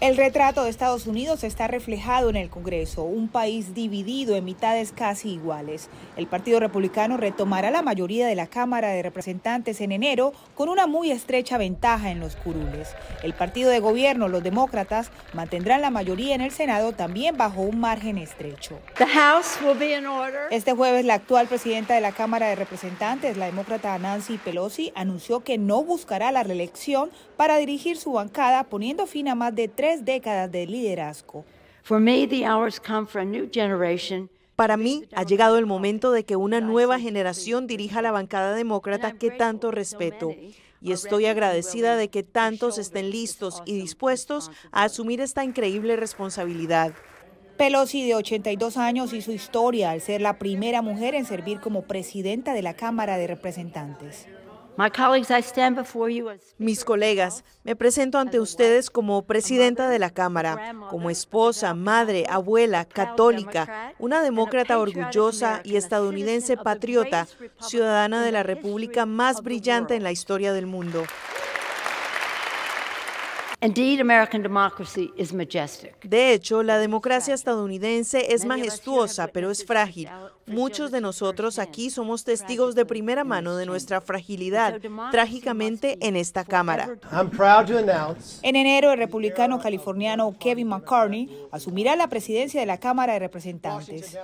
El retrato de Estados Unidos está reflejado en el Congreso, un país dividido en mitades casi iguales. El Partido Republicano retomará la mayoría de la Cámara de Representantes en enero con una muy estrecha ventaja en los curules. El partido de gobierno, los demócratas, mantendrán la mayoría en el Senado también bajo un margen estrecho. Este jueves la actual presidenta de la Cámara de Representantes, la demócrata Nancy Pelosi, anunció que no buscará la reelección para dirigir su bancada poniendo fin a más de tres décadas de liderazgo. Para mí, ha llegado el momento de que una nueva generación dirija la bancada demócrata que tanto respeto. Y estoy agradecida de que tantos estén listos y dispuestos a asumir esta increíble responsabilidad. Pelosi, de 82 años, y su historia al ser la primera mujer en servir como presidenta de la Cámara de Representantes. Mis colegas, me presento ante ustedes como presidenta de la Cámara, como esposa, madre, abuela, católica, una demócrata orgullosa y estadounidense patriota, ciudadana de la república más brillante en la historia del mundo. De hecho, la democracia estadounidense es majestuosa, pero es frágil. Muchos de nosotros aquí somos testigos de primera mano de nuestra fragilidad, trágicamente en esta Cámara. En enero, el republicano californiano Kevin McCartney asumirá la presidencia de la Cámara de Representantes.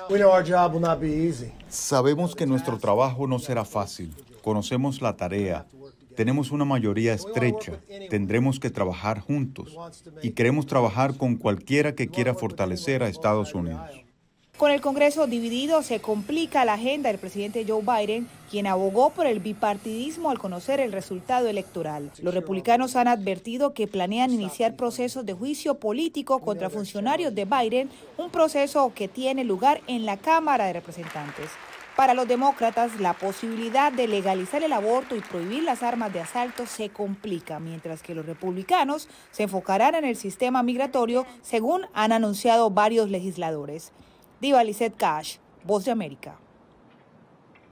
Sabemos que nuestro trabajo no será fácil. Conocemos la tarea, tenemos una mayoría estrecha, tendremos que trabajar juntos y queremos trabajar con cualquiera que quiera fortalecer a Estados Unidos. Con el Congreso dividido se complica la agenda del presidente Joe Biden, quien abogó por el bipartidismo al conocer el resultado electoral. Los republicanos han advertido que planean iniciar procesos de juicio político contra funcionarios de Biden, un proceso que tiene lugar en la Cámara de Representantes. Para los demócratas, la posibilidad de legalizar el aborto y prohibir las armas de asalto se complica, mientras que los republicanos se enfocarán en el sistema migratorio, según han anunciado varios legisladores. Diva Cash, Voz de América.